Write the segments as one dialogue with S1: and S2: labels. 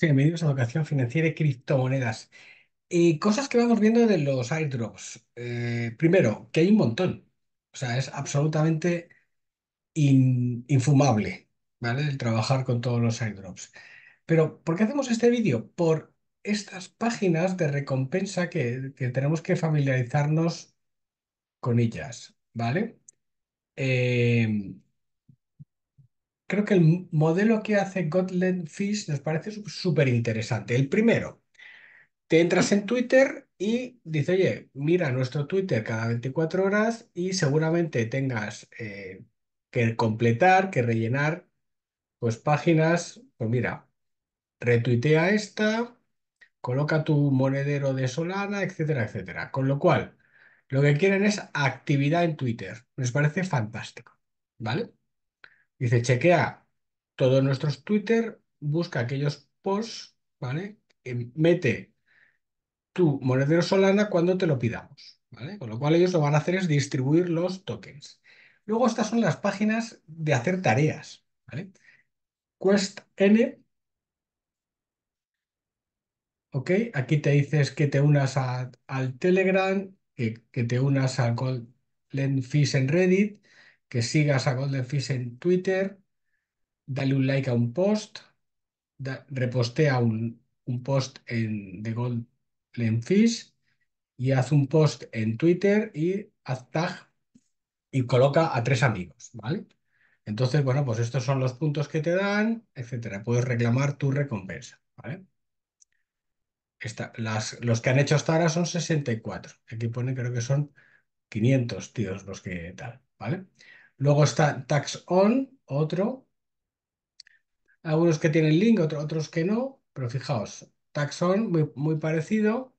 S1: bienvenidos a Educación Financiera y Criptomonedas. Y cosas que vamos viendo de los airdrops. Eh, primero, que hay un montón. O sea, es absolutamente infumable, ¿vale? El trabajar con todos los airdrops. Pero, ¿por qué hacemos este vídeo? Por estas páginas de recompensa que, tenemos que familiarizarnos con ellas, ¿vale? Eh, creo que el modelo que hace Gotland Fish nos parece súper interesante. El primero, te entras en Twitter y dice, oye, mira nuestro Twitter cada 24 horas y seguramente tengas eh, que completar, que rellenar, pues páginas, pues mira, retuitea esta, coloca tu monedero de Solana, etcétera, etcétera. Con lo cual, lo que quieren es actividad en Twitter. Nos parece fantástico, ¿vale? Dice, chequea todos nuestros Twitter, busca aquellos posts, ¿vale? Eh, mete tu monedero Solana cuando te lo pidamos, ¿vale? Con lo cual ellos lo van a hacer es distribuir los tokens. Luego estas son las páginas de hacer tareas, ¿vale? Quest N. Ok, aquí te dices que te unas al Telegram, que, te unas al Golden Fish en Reddit, que sigas a Golden Fish en Twitter, dale un like a un post, repostea un, post en, de Fish y haz un post en Twitter y haz tag y coloca a tres amigos, ¿vale? Entonces, bueno, pues estos son los puntos que te dan, etcétera. Puedes reclamar tu recompensa, ¿vale? las, los que han hecho hasta ahora son 64. Aquí pone, creo que son 500 tíos los que tal, ¿vale? Luego está TaxOn, otro. Algunos que tienen link, otros, que no, pero fijaos, TaxOn, muy, muy parecido.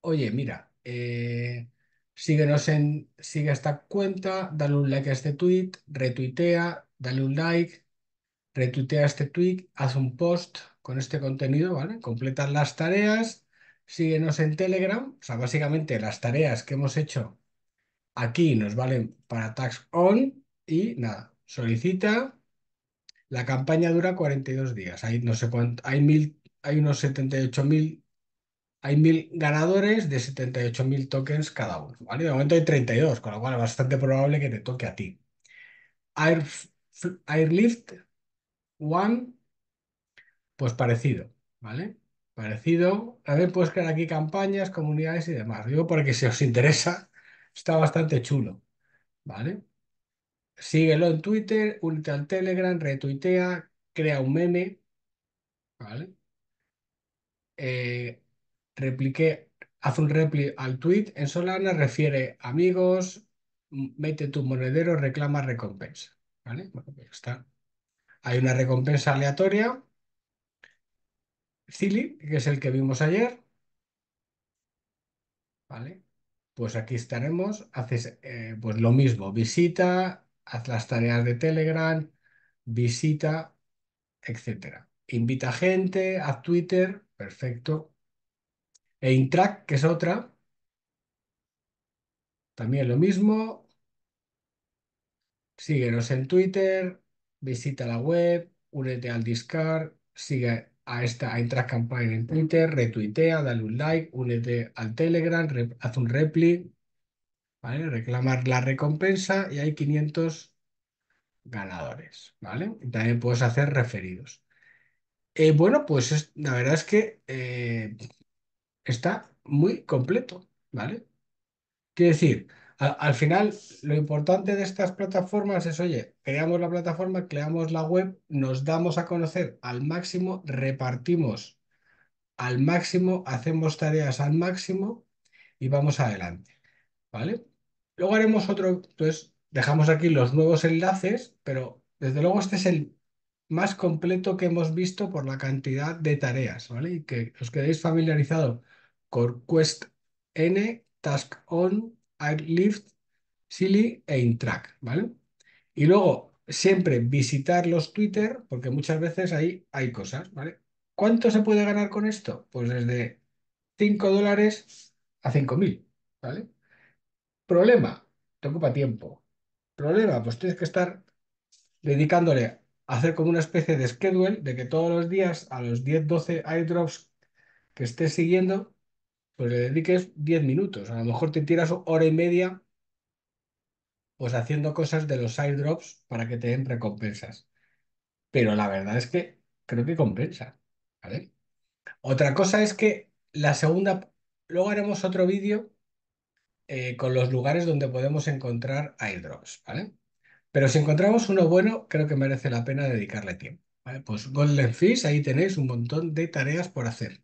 S1: Oye, mira, eh, síguenos en, sigue esta cuenta, dale un like a este tweet, retuitea, dale un like, retuitea este tweet, haz un post con este contenido, ¿vale? Completas las tareas, síguenos en Telegram, o sea, básicamente las tareas que hemos hecho Aquí nos valen para tax on y nada, solicita. La campaña dura 42 días. Hay no sé hay mil, hay unos 78.000, hay mil ganadores de 78.000 tokens cada uno, ¿vale? De momento hay 32, con lo cual es bastante probable que te toque a ti. Air, Airlift One, pues parecido, ¿vale? Parecido. También puedes crear aquí campañas, comunidades y demás. Digo porque si os interesa, Está bastante chulo, ¿vale? Síguelo en Twitter, únete al Telegram, retuitea, crea un meme, ¿vale? Eh, replique, haz un repli al tweet en Solana, refiere amigos, mete tu monedero, reclama recompensa, ¿vale? Bueno, pues está. Hay una recompensa aleatoria, Cili que es el que vimos ayer, ¿vale? pues aquí estaremos, haces eh, pues lo mismo, visita, haz las tareas de Telegram, visita, etcétera. Invita gente, haz Twitter, perfecto. E Intrac, que es otra, también lo mismo. Síguenos en Twitter, visita la web, únete al Discord, sigue a esta entrar campaña en Twitter, retuitea, dale un like, únete al Telegram, haz un repli, ¿vale? Reclamar la recompensa y hay 500 ganadores, ¿vale? también puedes hacer referidos. Eh, bueno, pues la verdad es que eh, está muy completo, ¿vale? Quiero decir, al final, lo importante de estas plataformas es, oye, creamos la plataforma, creamos la web, nos damos a conocer al máximo, repartimos al máximo, hacemos tareas al máximo y vamos adelante. ¿Vale? Luego haremos otro, pues dejamos aquí los nuevos enlaces, pero desde luego este es el más completo que hemos visto por la cantidad de tareas, ¿vale? Y que os quedéis familiarizado con Quest N, Task On, Airlift, Silly e Intrack, ¿vale? Y luego, siempre visitar los Twitter, porque muchas veces ahí hay cosas, ¿vale? ¿Cuánto se puede ganar con esto? Pues desde 5 dólares a 5.000, ¿vale? Problema, te ocupa tiempo. Problema, pues tienes que estar dedicándole a hacer como una especie de schedule de que todos los días a los 10-12 airdrops que estés siguiendo pues le dediques 10 minutos. A lo mejor te tiras hora y media pues haciendo cosas de los airdrops para que te den recompensas. Pero la verdad es que creo que compensa. ¿vale? Otra cosa es que la segunda, luego haremos otro vídeo eh, con los lugares donde podemos encontrar airdrops, ¿vale? Pero si encontramos uno bueno, creo que merece la pena dedicarle tiempo. Pues Golden Fish, ahí tenéis un montón de tareas por hacer.